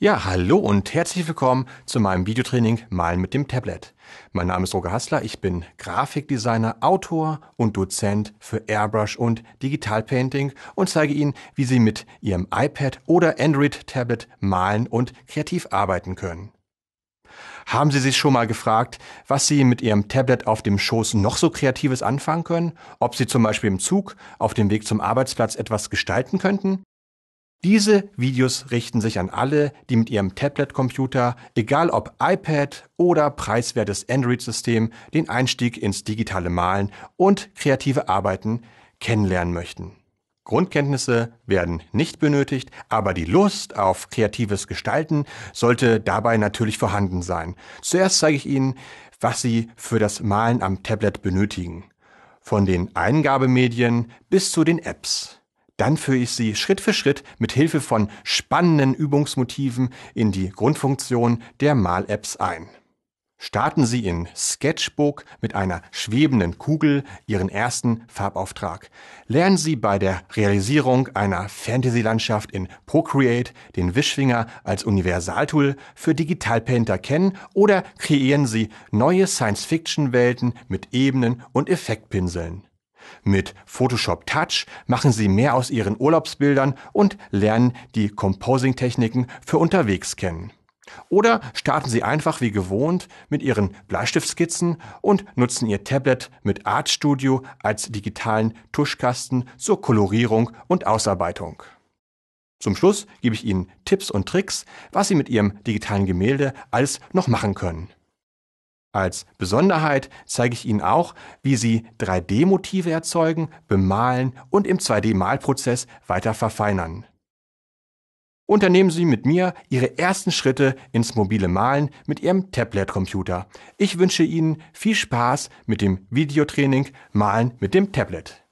Ja, hallo und herzlich willkommen zu meinem Videotraining Malen mit dem Tablet. Mein Name ist Roger Hassler, ich bin Grafikdesigner, Autor und Dozent für Airbrush und Digital Painting und zeige Ihnen, wie Sie mit Ihrem iPad oder Android-Tablet malen und kreativ arbeiten können. Haben Sie sich schon mal gefragt, was Sie mit Ihrem Tablet auf dem Schoß noch so Kreatives anfangen können? Ob Sie zum Beispiel im Zug auf dem Weg zum Arbeitsplatz etwas gestalten könnten? Diese Videos richten sich an alle, die mit ihrem Tablet-Computer, egal ob iPad oder preiswertes Android-System, den Einstieg ins digitale Malen und kreative Arbeiten kennenlernen möchten. Grundkenntnisse werden nicht benötigt, aber die Lust auf kreatives Gestalten sollte dabei natürlich vorhanden sein. Zuerst zeige ich Ihnen, was Sie für das Malen am Tablet benötigen. Von den Eingabemedien bis zu den Apps dann führe ich sie Schritt für Schritt mit Hilfe von spannenden Übungsmotiven in die Grundfunktion der Mal-Apps ein. Starten Sie in Sketchbook mit einer schwebenden Kugel Ihren ersten Farbauftrag. Lernen Sie bei der Realisierung einer Fantasy-Landschaft in Procreate den Wischfinger als Universaltool für Digitalpainter kennen oder kreieren Sie neue Science-Fiction-Welten mit Ebenen und Effektpinseln. Mit Photoshop Touch machen Sie mehr aus Ihren Urlaubsbildern und lernen die Composing-Techniken für unterwegs kennen. Oder starten Sie einfach wie gewohnt mit Ihren Bleistiftskizzen und nutzen Ihr Tablet mit Art Studio als digitalen Tuschkasten zur Kolorierung und Ausarbeitung. Zum Schluss gebe ich Ihnen Tipps und Tricks, was Sie mit Ihrem digitalen Gemälde alles noch machen können. Als Besonderheit zeige ich Ihnen auch, wie Sie 3D-Motive erzeugen, bemalen und im 2D-Malprozess weiter verfeinern. Unternehmen Sie mit mir Ihre ersten Schritte ins mobile Malen mit Ihrem Tablet-Computer. Ich wünsche Ihnen viel Spaß mit dem Videotraining Malen mit dem Tablet.